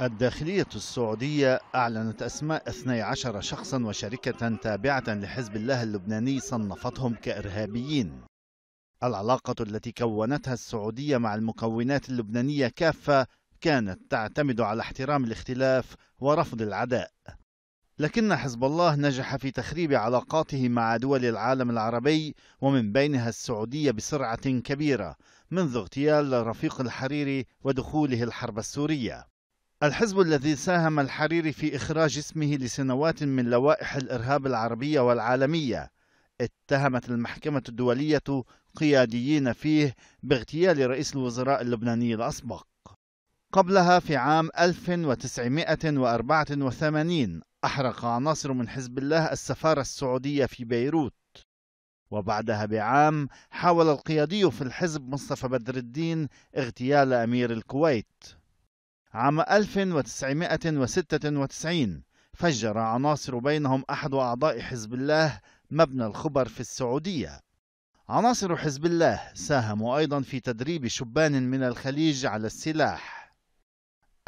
الداخلية السعودية أعلنت أسماء 12 شخصا وشركة تابعة لحزب الله اللبناني صنفتهم كإرهابيين العلاقة التي كونتها السعودية مع المكونات اللبنانية كافة كانت تعتمد على احترام الاختلاف ورفض العداء لكن حزب الله نجح في تخريب علاقاته مع دول العالم العربي ومن بينها السعودية بسرعة كبيرة منذ اغتيال رفيق الحريري ودخوله الحرب السورية الحزب الذي ساهم الحريري في إخراج اسمه لسنوات من لوائح الإرهاب العربية والعالمية اتهمت المحكمة الدولية قياديين فيه باغتيال رئيس الوزراء اللبناني الأسبق قبلها في عام 1984 أحرق عناصر من حزب الله السفارة السعودية في بيروت وبعدها بعام حاول القيادي في الحزب مصطفى بدر الدين اغتيال أمير الكويت عام 1996 فجر عناصر بينهم أحد أعضاء حزب الله مبنى الخبر في السعودية عناصر حزب الله ساهموا أيضا في تدريب شبان من الخليج على السلاح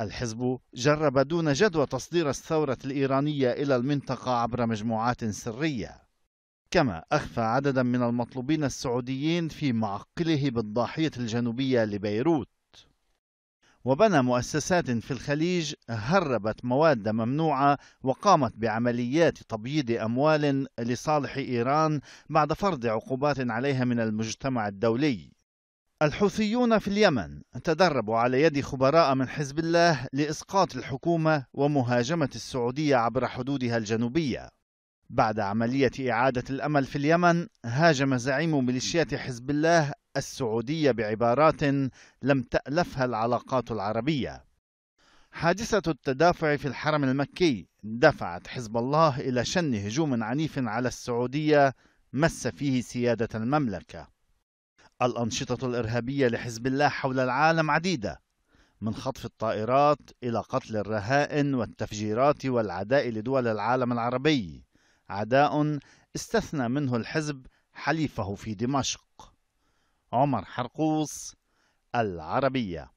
الحزب جرب دون جدوى تصدير الثورة الإيرانية إلى المنطقة عبر مجموعات سرية كما أخفى عددا من المطلوبين السعوديين في معقله بالضاحية الجنوبية لبيروت وبنى مؤسسات في الخليج هربت مواد ممنوعة وقامت بعمليات تبييض أموال لصالح إيران بعد فرض عقوبات عليها من المجتمع الدولي. الحوثيون في اليمن تدربوا على يد خبراء من حزب الله لإسقاط الحكومة ومهاجمة السعودية عبر حدودها الجنوبية. بعد عملية إعادة الأمل في اليمن، هاجم زعيم ميليشيات حزب الله السعودية بعبارات لم تألفها العلاقات العربية حادثة التدافع في الحرم المكي دفعت حزب الله إلى شن هجوم عنيف على السعودية مس فيه سيادة المملكة الأنشطة الإرهابية لحزب الله حول العالم عديدة من خطف الطائرات إلى قتل الرهائن والتفجيرات والعداء لدول العالم العربي عداء استثنى منه الحزب حليفه في دمشق عمر حرقوس العربيه